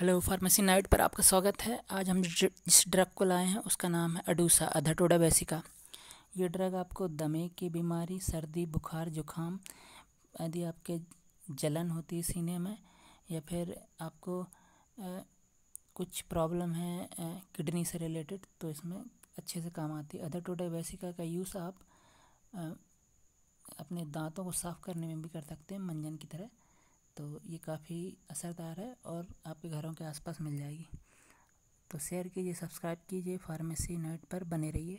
hello pharmacy night पर आपका स्वागत है आज हम जिस ड्रग को लाए हैं उसका नाम है अडूसा अधाटोडा बेसिका ये ड्रग आपको दमे की बीमारी सर्दी बुखार जुखाम यदि आपके जलन होती है सीने में या फिर आपको आ, कुछ प्रॉब्लम है किडनी से रिलेटेड तो इसमें अच्छे से काम आती है अधाटोडा बेसिका का यूज़ आप आ, अपने दांतों को साफ़ करने में भी कर सकते हैं मंजन की तरह तो ये काफ़ी असरदार है और आपके घरों के आसपास मिल जाएगी तो शेयर कीजिए सब्सक्राइब कीजिए फार्मेसी नेट पर बने रहिए